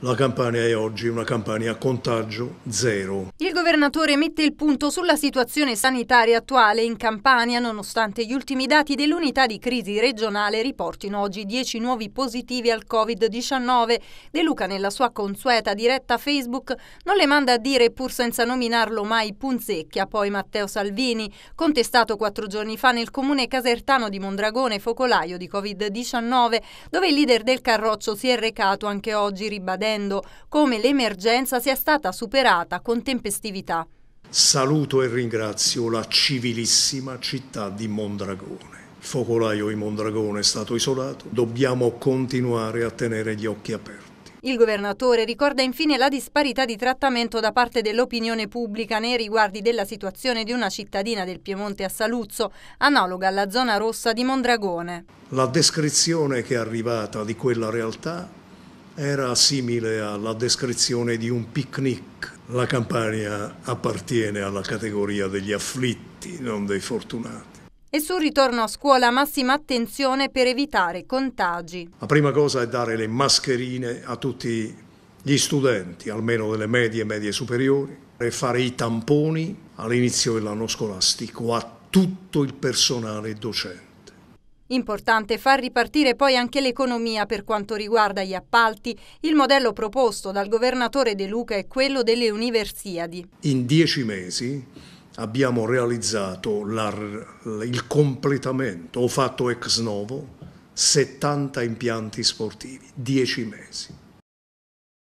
La Campania è oggi una Campania a contagio zero. Il governatore mette il punto sulla situazione sanitaria attuale in Campania, nonostante gli ultimi dati dell'unità di crisi regionale riportino oggi 10 nuovi positivi al Covid-19. De Luca, nella sua consueta diretta Facebook, non le manda a dire, pur senza nominarlo mai, Punzecchia, poi Matteo Salvini, contestato quattro giorni fa nel comune casertano di Mondragone, focolaio di Covid-19, dove il leader del Carroccio si è recato anche oggi, ribadendo vedendo come l'emergenza sia stata superata con tempestività. Saluto e ringrazio la civilissima città di Mondragone. Il focolaio di Mondragone è stato isolato, dobbiamo continuare a tenere gli occhi aperti. Il governatore ricorda infine la disparità di trattamento da parte dell'opinione pubblica nei riguardi della situazione di una cittadina del Piemonte a Saluzzo, analoga alla zona rossa di Mondragone. La descrizione che è arrivata di quella realtà era simile alla descrizione di un picnic. La Campania appartiene alla categoria degli afflitti, non dei fortunati e sul ritorno a scuola massima attenzione per evitare contagi. La prima cosa è dare le mascherine a tutti gli studenti, almeno delle medie e medie superiori, e fare i tamponi all'inizio dell'anno scolastico a tutto il personale docente. Importante far ripartire poi anche l'economia per quanto riguarda gli appalti. Il modello proposto dal governatore De Luca è quello delle Universiadi. In dieci mesi abbiamo realizzato la, il completamento, ho fatto ex novo, 70 impianti sportivi, dieci mesi.